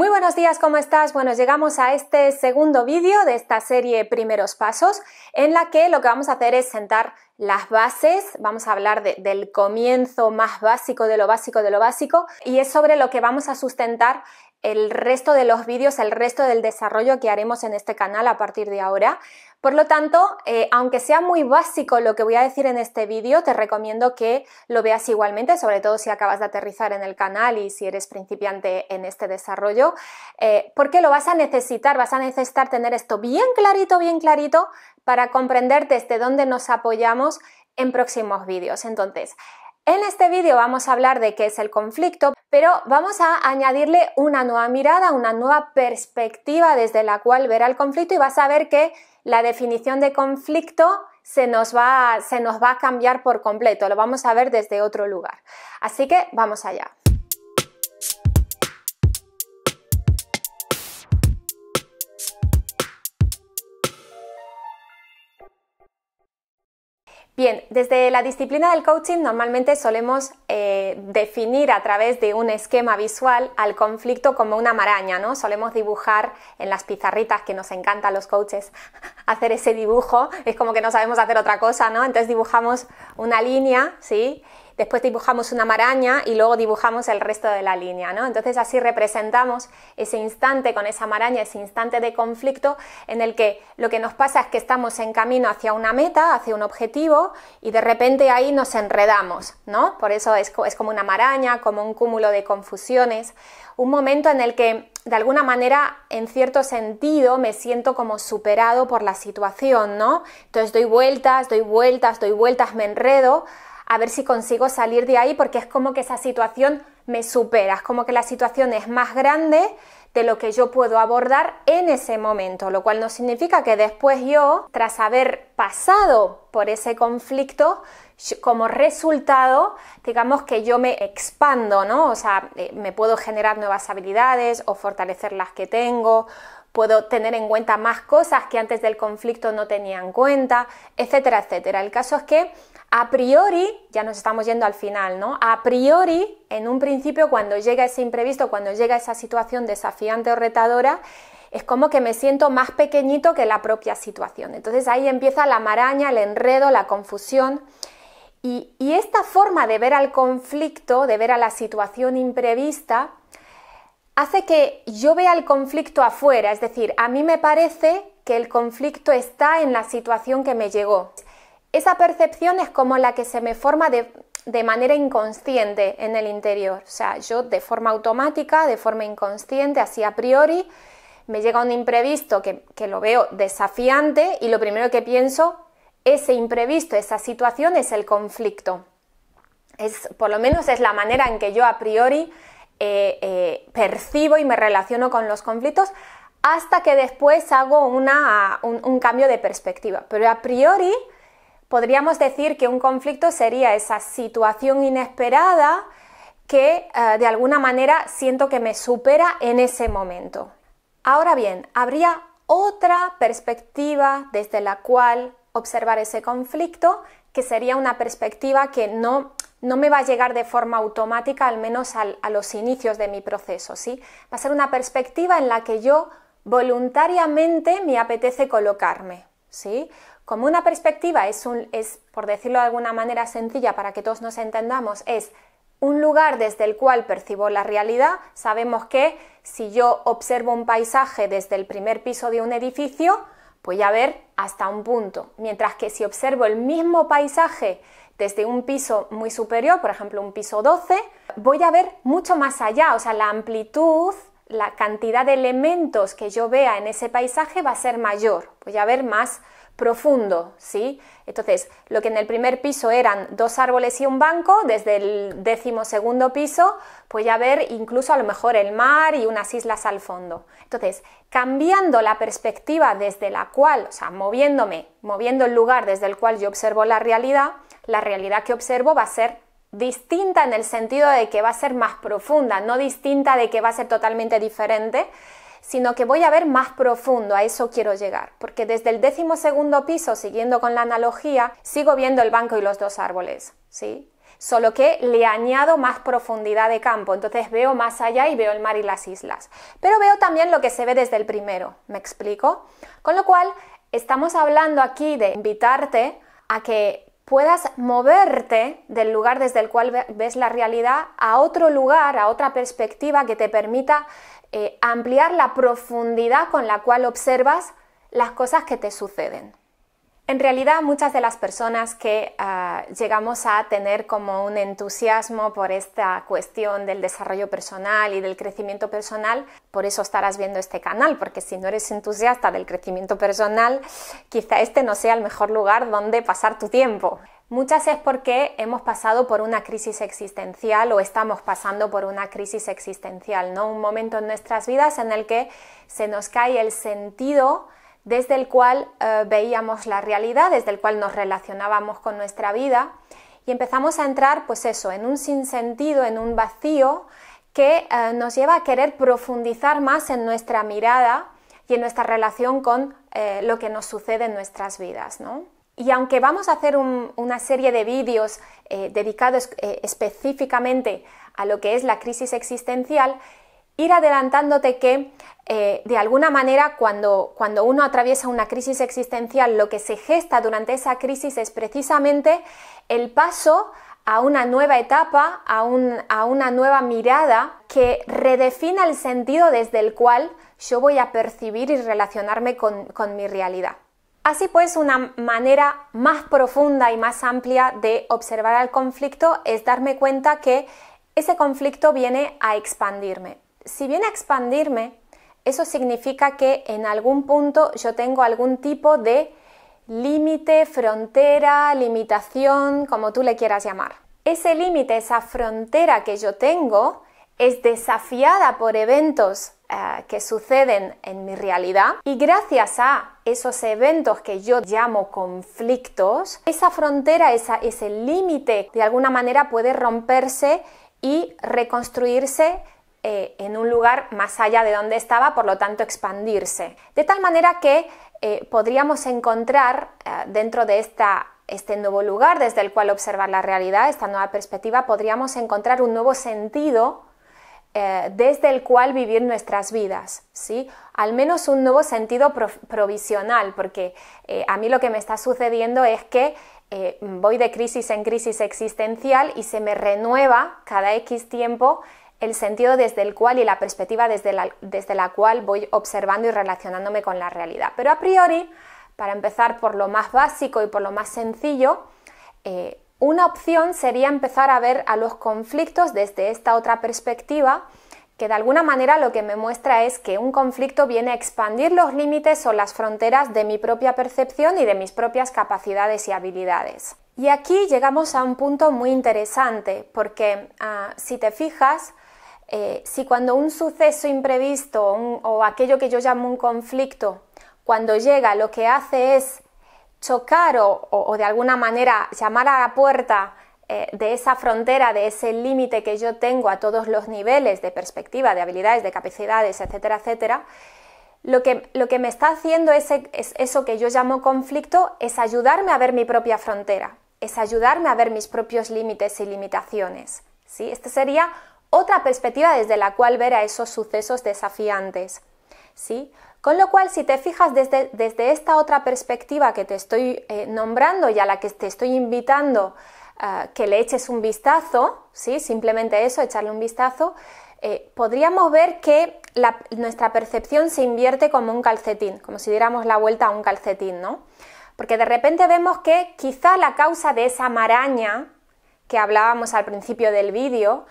Muy buenos días, ¿cómo estás? Bueno, llegamos a este segundo vídeo de esta serie Primeros Pasos, en la que lo que vamos a hacer es sentar las bases, vamos a hablar del comienzo más básico, de lo básico, de lo básico, y es sobre lo que vamos a sustentar el resto de los vídeos, el resto del desarrollo que haremos en este canal a partir de ahora. Por lo tanto, eh, aunque sea muy básico lo que voy a decir en este vídeo, te recomiendo que lo veas igualmente, sobre todo si acabas de aterrizar en el canal y si eres principiante en este desarrollo, eh, porque lo vas a necesitar, vas a necesitar tener esto bien clarito, bien clarito, para comprender desde dónde nos apoyamos en próximos vídeos. Entonces, en este vídeo vamos a hablar de qué es el conflicto, pero vamos a añadirle una nueva mirada, una nueva perspectiva desde la cual verá el conflicto y vas a ver que la definición de conflicto se nos, va, se nos va a cambiar por completo, lo vamos a ver desde otro lugar. Así que vamos allá. Bien, desde la disciplina del coaching normalmente solemos eh, definir a través de un esquema visual al conflicto como una maraña, ¿no? Solemos dibujar en las pizarritas que nos encantan los coaches hacer ese dibujo, es como que no sabemos hacer otra cosa, ¿no? Entonces dibujamos una línea, ¿sí? después dibujamos una maraña y luego dibujamos el resto de la línea, ¿no? Entonces así representamos ese instante con esa maraña, ese instante de conflicto en el que lo que nos pasa es que estamos en camino hacia una meta, hacia un objetivo y de repente ahí nos enredamos, ¿no? Por eso es, como una maraña, como un cúmulo de confusiones, un momento en el que de alguna manera, en cierto sentido, me siento como superado por la situación, ¿no? Entonces doy vueltas, doy vueltas, doy vueltas, me enredo a ver si consigo salir de ahí porque es como que esa situación me supera, es como que la situación es más grande de lo que yo puedo abordar en ese momento, lo cual no significa que después yo, tras haber pasado por ese conflicto, como resultado, digamos que yo me expando, ¿no? O sea, eh, me puedo generar nuevas habilidades o fortalecer las que tengo, puedo tener en cuenta más cosas que antes del conflicto no tenía en cuenta, etcétera, etcétera. El caso es que a priori, ya nos estamos yendo al final, ¿no? A priori, en un principio, cuando llega ese imprevisto, cuando llega esa situación desafiante o retadora, es como que me siento más pequeñito que la propia situación. Entonces ahí empieza la maraña, el enredo, la confusión. Y, esta forma de ver al conflicto, de ver a la situación imprevista, hace que yo vea el conflicto afuera, es decir, a mí me parece que el conflicto está en la situación que me llegó. Esa percepción es como la que se me forma de, manera inconsciente en el interior. O sea, yo de forma automática, de forma inconsciente, así a priori, me llega un imprevisto que, lo veo desafiante y lo primero que pienso, ese imprevisto, esa situación es el conflicto. Es, por lo menos es la manera en que yo a priori eh, eh, percibo y me relaciono con los conflictos hasta que después hago una, un cambio de perspectiva. Pero a priori Podríamos decir que un conflicto sería esa situación inesperada que eh, de alguna manera siento que me supera en ese momento. Ahora bien, habría otra perspectiva desde la cual observar ese conflicto, que sería una perspectiva que no, no me va a llegar de forma automática, al menos a los inicios de mi proceso, ¿sí? Va a ser una perspectiva en la que yo voluntariamente me apetece colocarme, ¿sí? Como una perspectiva es, por decirlo de alguna manera sencilla para que todos nos entendamos, es un lugar desde el cual percibo la realidad. Sabemos que si yo observo un paisaje desde el primer piso de un edificio, voy a ver hasta un punto. Mientras que si observo el mismo paisaje desde un piso muy superior, por ejemplo un piso 12, voy a ver mucho más allá, o sea, la amplitud, la cantidad de elementos que yo vea en ese paisaje va a ser mayor, voy a ver más profundo, ¿sí? Entonces, lo que en el primer piso eran dos árboles y un banco, desde el décimo segundo piso, pues ya ver incluso a lo mejor el mar y unas islas al fondo. Entonces, cambiando la perspectiva desde la cual, o sea, moviéndome, moviendo el lugar desde el cual yo observo la realidad, la realidad que observo va a ser distinta en el sentido de que va a ser más profunda, no distinta de que va a ser totalmente diferente, sino que voy a ver más profundo, a eso quiero llegar, porque desde el décimo segundo piso, siguiendo con la analogía, sigo viendo el banco y los dos árboles, ¿sí? Solo que le añado más profundidad de campo, entonces veo más allá y veo el mar y las islas. Pero veo también lo que se ve desde el primero, ¿me explico? Con lo cual, estamos hablando aquí de invitarte a que puedas moverte del lugar desde el cual ves la realidad a otro lugar, a otra perspectiva que te permita eh, ampliar la profundidad con la cual observas las cosas que te suceden. En realidad muchas de las personas que ah, llegamos a tener como un entusiasmo por esta cuestión del desarrollo personal y del crecimiento personal, por eso estarás viendo este canal, porque si no eres entusiasta del crecimiento personal, quizá este no sea el mejor lugar donde pasar tu tiempo. Muchas es porque hemos pasado por una crisis existencial o estamos pasando por una crisis existencial, ¿no? Un momento en nuestras vidas en el que se nos cae el sentido desde el cual eh, veíamos la realidad, desde el cual nos relacionábamos con nuestra vida y empezamos a entrar, pues eso, en un sinsentido, en un vacío que eh, nos lleva a querer profundizar más en nuestra mirada y en nuestra relación con eh, lo que nos sucede en nuestras vidas, ¿no? Y aunque vamos a hacer una serie de vídeos eh, dedicados eh, específicamente a lo que es la crisis existencial, ir adelantándote que eh, de alguna manera cuando, uno atraviesa una crisis existencial, lo que se gesta durante esa crisis es precisamente el paso a una nueva etapa, a, una nueva mirada que redefina el sentido desde el cual yo voy a percibir y relacionarme con mi realidad. Así pues, una manera más profunda y más amplia de observar al conflicto es darme cuenta que ese conflicto viene a expandirme. Si viene a expandirme, eso significa que en algún punto yo tengo algún tipo de límite, frontera, limitación, como tú le quieras llamar. Ese límite, esa frontera que yo tengo, es desafiada por eventos eh, que suceden en mi realidad y gracias a esos eventos que yo llamo conflictos, esa frontera, ese límite, de alguna manera puede romperse y reconstruirse eh, en un lugar más allá de donde estaba, por lo tanto expandirse. De tal manera que eh, podríamos encontrar eh, dentro de este nuevo lugar desde el cual observar la realidad, esta nueva perspectiva, podríamos encontrar un nuevo sentido eh, desde el cual vivir nuestras vidas, ¿sí? Al menos un nuevo sentido provisional, porque eh, a mí lo que me está sucediendo es que eh, voy de crisis en crisis existencial y se me renueva cada X tiempo el sentido desde el cual y la perspectiva desde la, desde la cual voy observando y relacionándome con la realidad. Pero a priori, para empezar por lo más básico y por lo más sencillo, una opción sería empezar a ver a los conflictos desde esta otra perspectiva, que de alguna manera lo que me muestra es que un conflicto viene a expandir los límites o las fronteras de mi propia percepción y de mis propias capacidades y habilidades. Y aquí llegamos a un punto muy interesante, porque ah, si te fijas, eh, si cuando un suceso imprevisto o aquello que yo llamo un conflicto, cuando llega lo que hace es chocar o, de alguna manera llamar a la puerta eh, de esa frontera, de ese límite que yo tengo a todos los niveles de perspectiva, de habilidades, de capacidades, etcétera, etcétera, lo que, lo que me está haciendo eso que yo llamo conflicto es ayudarme a ver mi propia frontera, es ayudarme a ver mis propios límites y limitaciones. ¿sí? Esta sería otra perspectiva desde la cual ver a esos sucesos desafiantes. ¿sí? Con lo cual, si te fijas desde, esta otra perspectiva que te estoy eh, nombrando y a la que te estoy invitando eh, que le eches un vistazo, ¿sí? simplemente eso, echarle un vistazo, eh, podríamos ver que nuestra percepción se invierte como un calcetín, como si diéramos la vuelta a un calcetín, ¿no? Porque de repente vemos que quizá la causa de esa maraña que hablábamos al principio del vídeo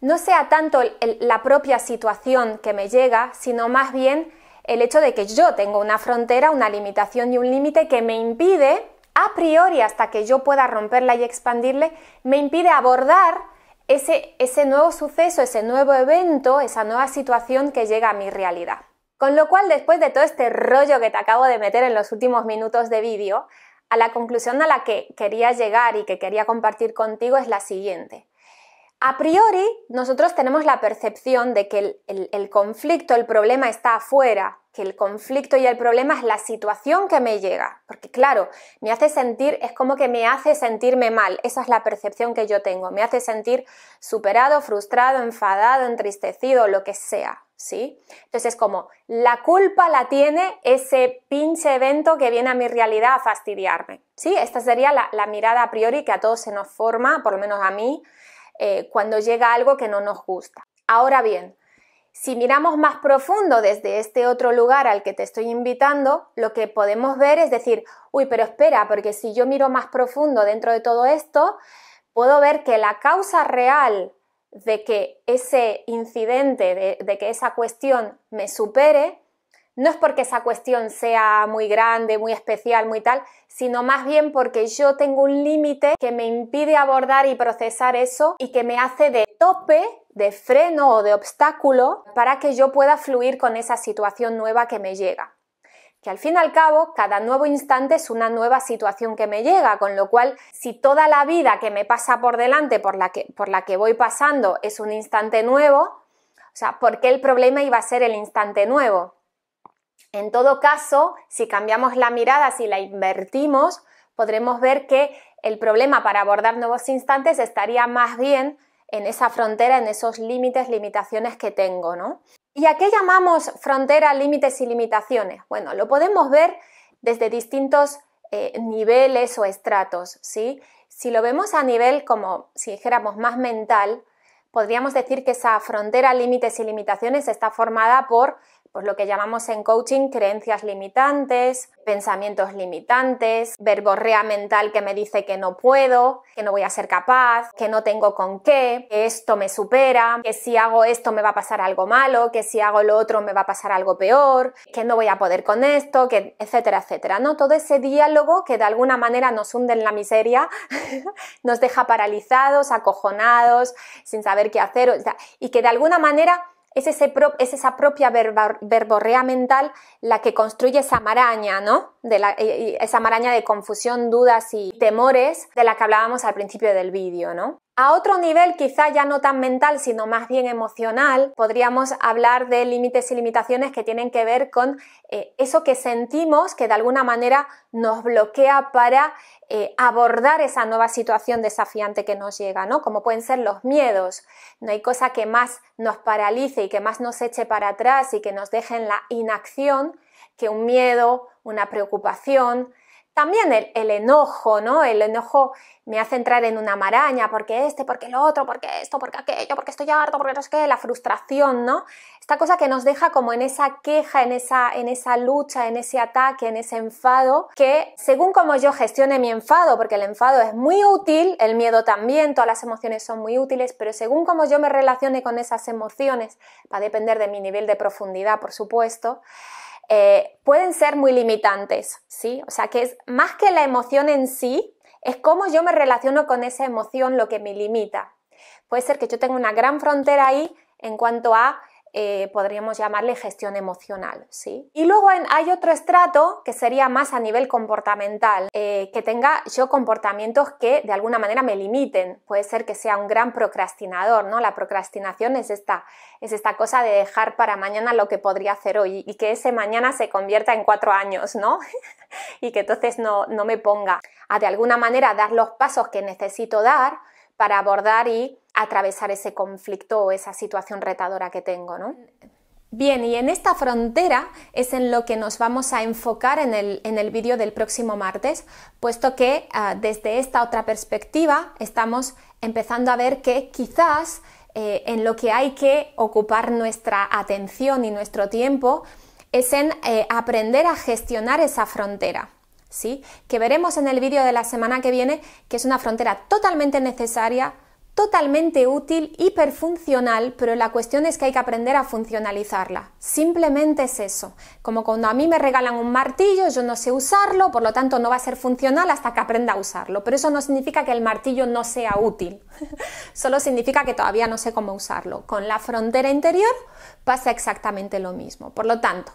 no sea tanto la propia situación que me llega, sino más bien el hecho de que yo tengo una frontera, una limitación y un límite que me impide, a priori, hasta que yo pueda romperla y expandirle, me impide abordar ese, ese nuevo suceso, ese nuevo evento, esa nueva situación que llega a mi realidad. Con lo cual, después de todo este rollo que te acabo de meter en los últimos minutos de vídeo, a la conclusión a la que quería llegar y que quería compartir contigo es la siguiente. A priori, nosotros tenemos la percepción de que el, conflicto, el problema está afuera, que el conflicto y el problema es la situación que me llega, porque claro, me hace sentir, es como que me hace sentirme mal, esa es la percepción que yo tengo, me hace sentir superado, frustrado, enfadado, entristecido, lo que sea, ¿sí? Entonces como, la culpa la tiene ese pinche evento que viene a mi realidad a fastidiarme, ¿sí? Esta sería la mirada a priori que a todos se nos forma, por lo menos a mí, eh, cuando llega algo que no nos gusta. Ahora bien, si miramos más profundo desde este otro lugar al que te estoy invitando, lo que podemos ver es decir, uy, pero espera, porque si yo miro más profundo dentro de todo esto, puedo ver que la causa real de que ese incidente, de que esa cuestión me supere, no es porque esa cuestión sea muy grande, muy especial, muy tal, sino más bien porque yo tengo un límite que me impide abordar y procesar eso y que me hace de tope, de freno o de obstáculo para que yo pueda fluir con esa situación nueva que me llega. Que al fin y al cabo, cada nuevo instante es una nueva situación que me llega, con lo cual, si toda la vida que me pasa por delante, por la que, por la que voy pasando, es un instante nuevo, o sea, ¿por qué el problema iba a ser el instante nuevo? En todo caso, si cambiamos la mirada, si la invertimos, podremos ver que el problema para abordar nuevos instantes estaría más bien en esa frontera, en esos límites, limitaciones que tengo, ¿no? ¿Y a qué llamamos frontera, límites y limitaciones? Bueno, lo podemos ver desde distintos eh, niveles o estratos, ¿sí? Si lo vemos a nivel como si dijéramos más mental, podríamos decir que esa frontera límites y limitaciones está formada por pues lo que llamamos en coaching creencias limitantes, pensamientos limitantes, verborrea mental que me dice que no puedo, que no voy a ser capaz, que no tengo con qué, que esto me supera, que si hago esto me va a pasar algo malo, que si hago lo otro me va a pasar algo peor, que no voy a poder con esto, que etcétera, etcétera, ¿no? Todo ese diálogo que de alguna manera nos hunde en la miseria, nos deja paralizados, acojonados, sin saber qué hacer, y que de alguna manera es, ese es esa propia verborrea mental la que construye esa maraña, ¿no? De eh, eh, esa maraña de confusión, dudas y temores de la que hablábamos al principio del vídeo, ¿no? A otro nivel, quizá ya no tan mental, sino más bien emocional, podríamos hablar de límites y limitaciones que tienen que ver con eh, eso que sentimos que de alguna manera nos bloquea para eh, abordar esa nueva situación desafiante que nos llega, ¿no? Como pueden ser los miedos. No hay cosa que más nos paralice y que más nos eche para atrás y que nos deje en la inacción que un miedo, una preocupación, también el, enojo, ¿no? El enojo me hace entrar en una maraña, porque este, porque el otro, porque esto, porque aquello, porque estoy harto, porque no sé qué, la frustración, ¿no? Esta cosa que nos deja como en esa queja, en esa, en esa lucha, en ese ataque, en ese enfado, que según como yo gestione mi enfado, porque el enfado es muy útil, el miedo también, todas las emociones son muy útiles, pero según como yo me relacione con esas emociones, va a depender de mi nivel de profundidad, por supuesto, eh, pueden ser muy limitantes, ¿sí? O sea, que es más que la emoción en sí, es cómo yo me relaciono con esa emoción lo que me limita. Puede ser que yo tenga una gran frontera ahí en cuanto a eh, podríamos llamarle gestión emocional, ¿sí? Y luego hay otro estrato que sería más a nivel comportamental, eh, que tenga yo comportamientos que de alguna manera me limiten. Puede ser que sea un gran procrastinador, ¿no? La procrastinación es esta, es esta cosa de dejar para mañana lo que podría hacer hoy y que ese mañana se convierta en cuatro años, ¿no? y que entonces no, no me ponga a de alguna manera dar los pasos que necesito dar para abordar y atravesar ese conflicto o esa situación retadora que tengo, ¿no? Bien, y en esta frontera es en lo que nos vamos a enfocar en el, vídeo del próximo martes, puesto que ah, desde esta otra perspectiva estamos empezando a ver que quizás eh, en lo que hay que ocupar nuestra atención y nuestro tiempo es en eh, aprender a gestionar esa frontera. ¿Sí? Que veremos en el vídeo de la semana que viene que es una frontera totalmente necesaria, totalmente útil, hiperfuncional, pero la cuestión es que hay que aprender a funcionalizarla. Simplemente es eso. Como cuando a mí me regalan un martillo, yo no sé usarlo, por lo tanto no va a ser funcional hasta que aprenda a usarlo. Pero eso no significa que el martillo no sea útil, solo significa que todavía no sé cómo usarlo. Con la frontera interior pasa exactamente lo mismo. Por lo tanto,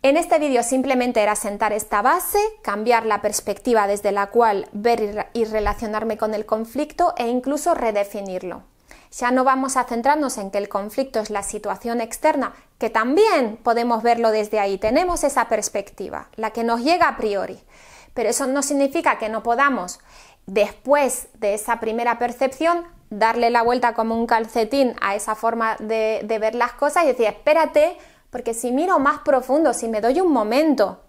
en este vídeo simplemente era sentar esta base, cambiar la perspectiva desde la cual ver y relacionarme con el conflicto e incluso redefinirlo. Ya no vamos a centrarnos en que el conflicto es la situación externa, que también podemos verlo desde ahí, tenemos esa perspectiva, la que nos llega a priori. Pero eso no significa que no podamos, después de esa primera percepción, darle la vuelta como un calcetín a esa forma de, de ver las cosas y decir, espérate, porque si miro más profundo, si me doy un momento,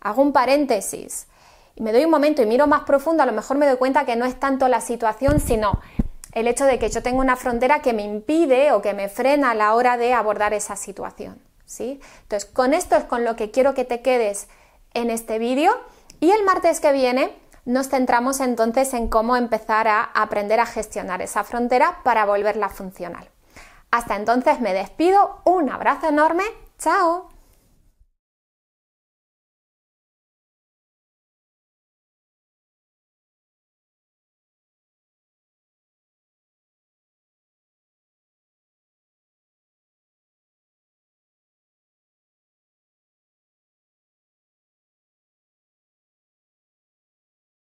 hago un paréntesis, y me doy un momento y miro más profundo, a lo mejor me doy cuenta que no es tanto la situación, sino el hecho de que yo tengo una frontera que me impide o que me frena a la hora de abordar esa situación. Entonces, con esto es con lo que quiero que te quedes en este vídeo y el martes que viene nos centramos entonces en cómo empezar a aprender a gestionar esa frontera para volverla funcional. Hasta entonces me despido, un abrazo enorme 早。